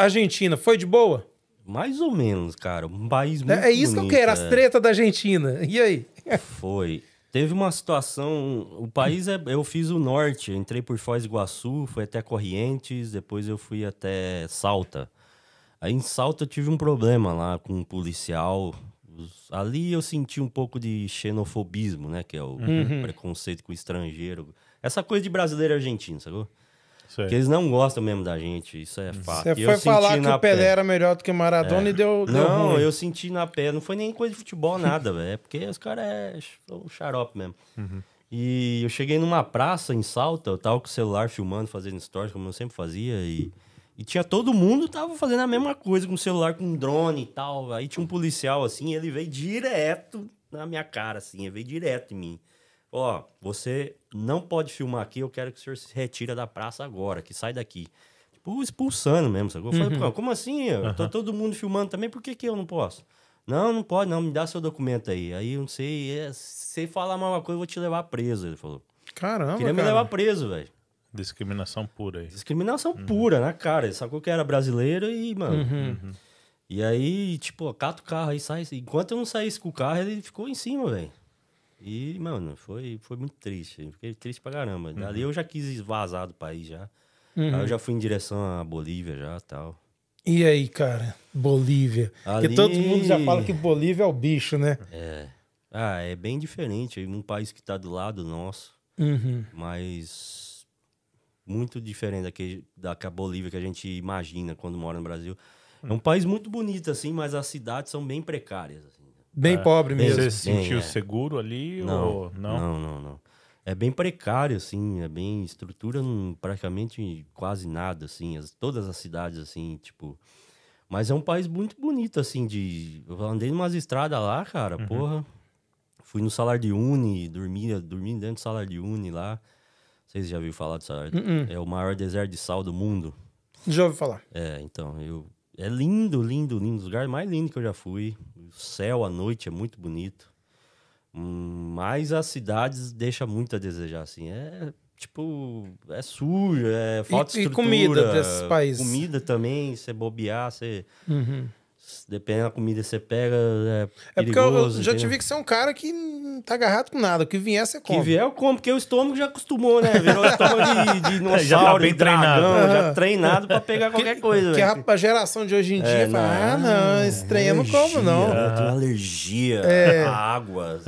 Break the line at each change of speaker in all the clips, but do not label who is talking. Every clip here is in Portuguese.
Argentina, foi de boa? Mais ou menos, cara. Um país é, muito. É, é isso bonito, que eu quero, é. as tretas da Argentina. E aí? Foi. Teve uma situação. O país é. Eu fiz o norte, entrei por Foz do Iguaçu, fui até Corrientes, depois eu fui até Salta. Aí em Salta eu tive um problema lá com um policial. Ali eu senti um pouco de xenofobismo, né? Que é o uhum. preconceito com o estrangeiro. Essa coisa de brasileiro e argentino, sacou? Sei. Que eles não gostam mesmo da gente, isso é uhum. fato. Você foi falar que o Pelé era melhor do que o Maradona é. e deu. deu não, ruim. eu senti na Pé Não foi nem coisa de futebol, nada, velho. É porque os caras é um xarope mesmo. Uhum. E eu cheguei numa praça em Salta, eu tava com o celular filmando, fazendo stories, como eu sempre fazia, e, e tinha todo mundo tava fazendo a mesma coisa com o celular, com drone e tal. Aí tinha um policial assim, ele veio direto na minha cara, assim, ele veio direto em mim. Ó, você não pode filmar aqui, eu quero que o senhor se retira da praça agora, que sai daqui. Tipo, expulsando mesmo, sacou? Eu falei, uhum. como assim? Eu Tô todo mundo filmando também, por que, que eu não posso? Não, não pode, não, me dá seu documento aí. Aí eu não sei, é, falar mais uma coisa, eu vou te levar preso, ele falou. Caramba, Queria cara. me levar preso, velho. Discriminação pura aí. Discriminação uhum. pura, na cara. Ele sacou que era brasileiro e, mano. Uhum. uhum. E aí, tipo, cata o carro aí, sai. Enquanto eu não saísse com o carro, ele ficou em cima, velho. E, mano, foi, foi muito triste. Fiquei triste pra caramba. Dali uhum. eu já quis vazar do país já. Uhum. Aí eu já fui em direção à Bolívia já tal. E aí, cara, Bolívia? Ali... Porque todo mundo já fala que Bolívia é o bicho, né? É. Ah, é bem diferente. Um país que tá do lado nosso, uhum. mas muito diferente daquele, da que a Bolívia que a gente imagina quando mora no Brasil. É um uhum. país muito bonito, assim, mas as cidades são bem precárias. Bem é. pobre mesmo. Você se sentiu é. seguro ali não, ou não? Não, não, não. É bem precário, assim, é bem... Estrutura não, praticamente quase nada, assim. As, todas as cidades, assim, tipo... Mas é um país muito bonito, assim, de... Eu andei umas estradas lá, cara, uhum. porra. Fui no Salar de Uni, dormia, dormi dentro do Salar de Uni lá. Vocês já viram falar do Salar? Uh-uh. É o maior deserto de sal do mundo. Já ouvi falar. É, então, eu... É lindo, lindo, lindo. Os lugares mais lindos que eu já fui o céu à noite é muito bonito. Mas as cidades deixa muito a desejar, assim. É tipo, é sujo, é falta de estrutura. E comida desses países. Comida também, você bobear, você... Uhum. Depende da comida que você pega, é, é porque eu já tive que ser é um cara que não tá agarrado com nada. O que vier, você come. O que vier, eu como, porque o estômago já acostumou, né? Virou estômago de, de dinossauro, é, já tá bem treinado. já treinado pra pegar qualquer que, coisa. Que a, geração de hoje em é, dia é, fala, não, ah, não, é esse trem eu não como, não. Eu tenho alergia é. à água.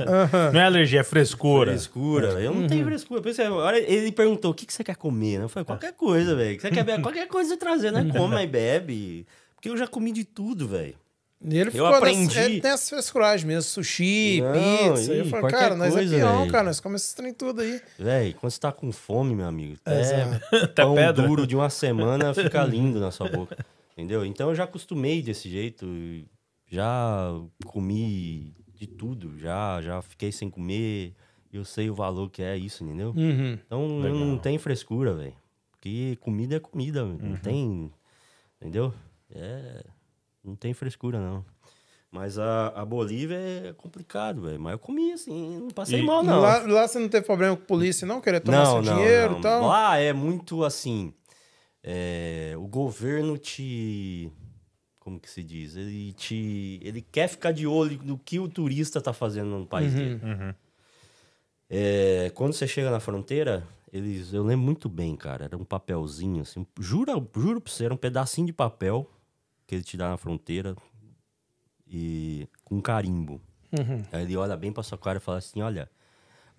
Não é alergia, é frescura. Frescura. Eu não tenho uhum. frescura. Pensei, hora ele perguntou, o que, que você quer comer? Eu falei, qualquer coisa, velho. Você quer beber qualquer coisa, trazer, né? Come, aí bebe. Porque eu já comi de tudo, velho. E ele ficou aprendi. Nessa, ele tem essas frescuragens mesmo, sushi, não, pizza. Ei, eu falei, cara, nós é coisa, é cara, nós comemos esses trem tudo aí. Véi, quando você tá com fome, meu amigo, é, até pão pedra. duro de uma semana fica lindo na sua boca. Entendeu? Então eu já acostumei desse jeito, já comi de tudo, já, já fiquei sem comer, eu sei o valor que é isso, entendeu? Uhum. Então eu não tem frescura, velho. Porque comida é comida, uhum. não tem. Entendeu? É. Não tem frescura, não. Mas a, a Bolívia é complicado, velho. Mas eu comi, assim, não passei e, mal, não. Lá, lá, você não teve problema com a polícia, não? Querer tomar não, seu não, dinheiro e tal? Lá é muito assim. É, o governo te. Como que se diz? Ele te. Ele quer ficar de olho no que o turista tá fazendo no país uhum, dele. Uhum. É, quando você chega na fronteira, eles. Eu lembro muito bem, cara. Era um papelzinho, assim. Jura, juro pra você, era um pedacinho de papel que ele te dá na fronteira e com carimbo. Uhum. Aí ele olha bem para sua cara e fala assim: Olha,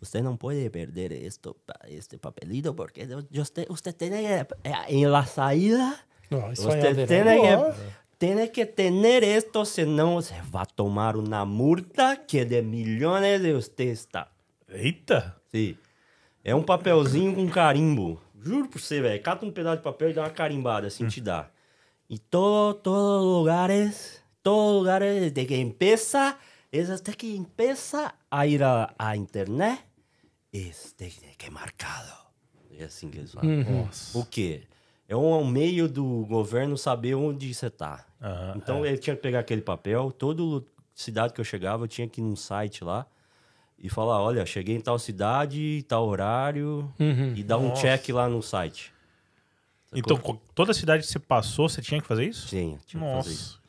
você não pode perder esto, este papelito porque você, você tem que, é, é, la saída,
não, você é tem que,
tem que ter esto, senão você vai tomar uma multa que de milhões de você está. Eita! Sim. É um papelzinho com carimbo. Juro por você, velho. Cata um pedaço de papel e dá uma carimbada, assim, hum. te dá. Y todo, todos lugares, todos lugares, desde que empieza, es hasta que empieza a ir a, a internet, es desde que marcado. É assim que eles falam. Uhum. O quê? É um meio do governo saber onde você tá. Uhum, então é. ele tinha que pegar aquele papel, toda cidade que eu chegava, eu tinha que ir num site lá e falar: olha, cheguei em tal cidade, tal horário, uhum. e dar um check lá no site. Então, toda cidade que você passou, você tinha que fazer isso? Tinha, tinha Nossa. que fazer isso.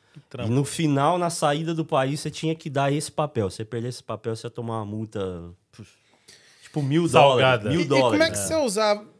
E no final, na saída do país, você tinha que dar esse papel. Se você perder esse papel, você ia tomar uma multa. Tipo, mil Salgada. dólares. Mil e, dólares. E como é que é. você usava?